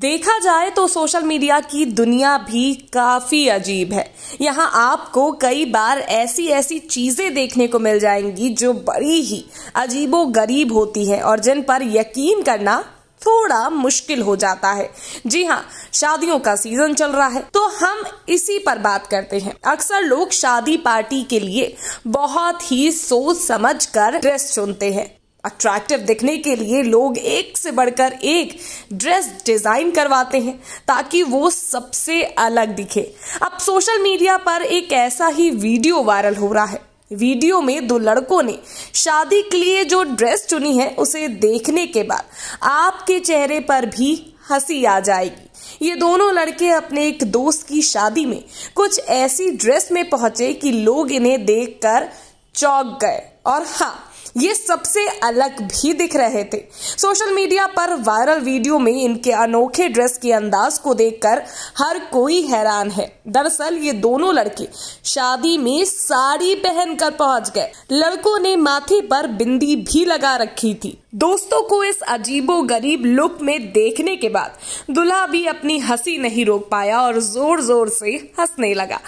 देखा जाए तो सोशल मीडिया की दुनिया भी काफ़ी अजीब है यहाँ आपको कई बार ऐसी ऐसी चीज़ें देखने को मिल जाएंगी जो बड़ी ही अजीबो गरीब होती हैं और जिन पर यकीन करना थोड़ा मुश्किल हो जाता है जी हाँ शादियों का सीजन चल रहा है तो हम इसी पर बात करते हैं अक्सर लोग शादी पार्टी के लिए बहुत ही सोच समझ कर ड्रेस चुनते हैं अट्रैक्टिव दिखने के लिए लोग एक से बढ़कर एक ड्रेस डिज़ाइन करवाते हैं ताकि वो सबसे अलग दिखे अब सोशल मीडिया पर एक ऐसा ही वीडियो वायरल हो रहा है वीडियो में दो लड़कों ने शादी के लिए जो ड्रेस चुनी है उसे देखने के बाद आपके चेहरे पर भी हंसी आ जाएगी ये दोनों लड़के अपने एक दोस्त की शादी में कुछ ऐसी ड्रेस में पहुंचे कि लोग इन्हें देखकर चौंक गए और हाँ ये सबसे अलग भी दिख रहे थे सोशल मीडिया पर वायरल वीडियो में इनके अनोखे ड्रेस के अंदाज को देखकर हर कोई हैरान है दरअसल ये दोनों लड़के शादी में साड़ी पहनकर पहुंच गए लड़कों ने माथे पर बिंदी भी लगा रखी थी दोस्तों को इस अजीबो गरीब लुक में देखने के बाद दुल्हा भी अपनी हंसी नहीं रोक पाया और जोर जोर से हंसने लगा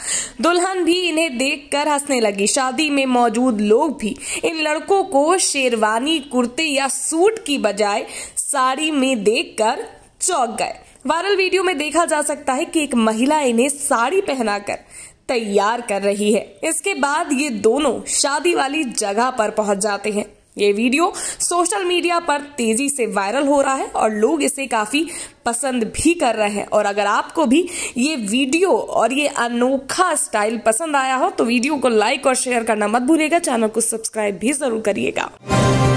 दुल्हन भी इन्हें देखकर हंसने लगी शादी में मौजूद लोग भी इन लड़कों को शेरवानी कुर्ते या सूट की बजाय साड़ी में देखकर चौंक गए वायरल वीडियो में देखा जा सकता है कि एक महिला इन्हें साड़ी पहनाकर तैयार कर रही है इसके बाद ये दोनों शादी वाली जगह पर पहुंच जाते हैं ये वीडियो सोशल मीडिया पर तेजी से वायरल हो रहा है और लोग इसे काफी पसंद भी कर रहे हैं और अगर आपको भी ये वीडियो और ये अनोखा स्टाइल पसंद आया हो तो वीडियो को लाइक और शेयर करना मत भूलिएगा चैनल को सब्सक्राइब भी जरूर करिएगा